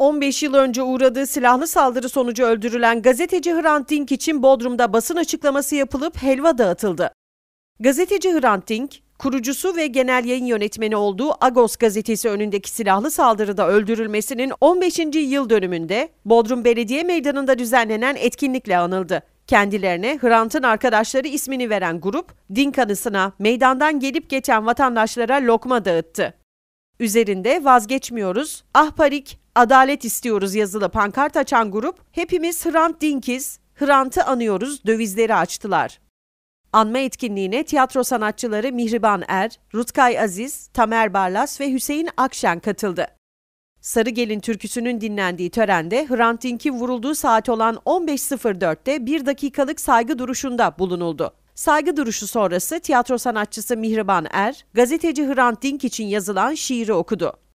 15 yıl önce uğradığı silahlı saldırı sonucu öldürülen gazeteci Hrant Dink için Bodrum'da basın açıklaması yapılıp helva dağıtıldı. Gazeteci Hrant Dink, kurucusu ve genel yayın yönetmeni olduğu Agos gazetesi önündeki silahlı saldırıda öldürülmesinin 15. yıl dönümünde Bodrum Belediye Meydanı'nda düzenlenen etkinlikle anıldı. Kendilerine Hrant'ın arkadaşları ismini veren grup, Dink anısına meydandan gelip geçen vatandaşlara lokma dağıttı. Üzerinde vazgeçmiyoruz, ahparik, Adalet istiyoruz yazılı pankart açan grup hepimiz Hrant Dinkiz, Hrant'ı anıyoruz dövizleri açtılar. Anma etkinliğine tiyatro sanatçıları Mihriban Er, Rutkay Aziz, Tamer Barlas ve Hüseyin Akşen katıldı. Sarı Gelin türküsünün dinlendiği törende Hrant Dink'in vurulduğu saat olan 15.04'te bir dakikalık saygı duruşunda bulunuldu. Saygı duruşu sonrası tiyatro sanatçısı Mihriban Er, gazeteci Hrant Dink için yazılan şiiri okudu.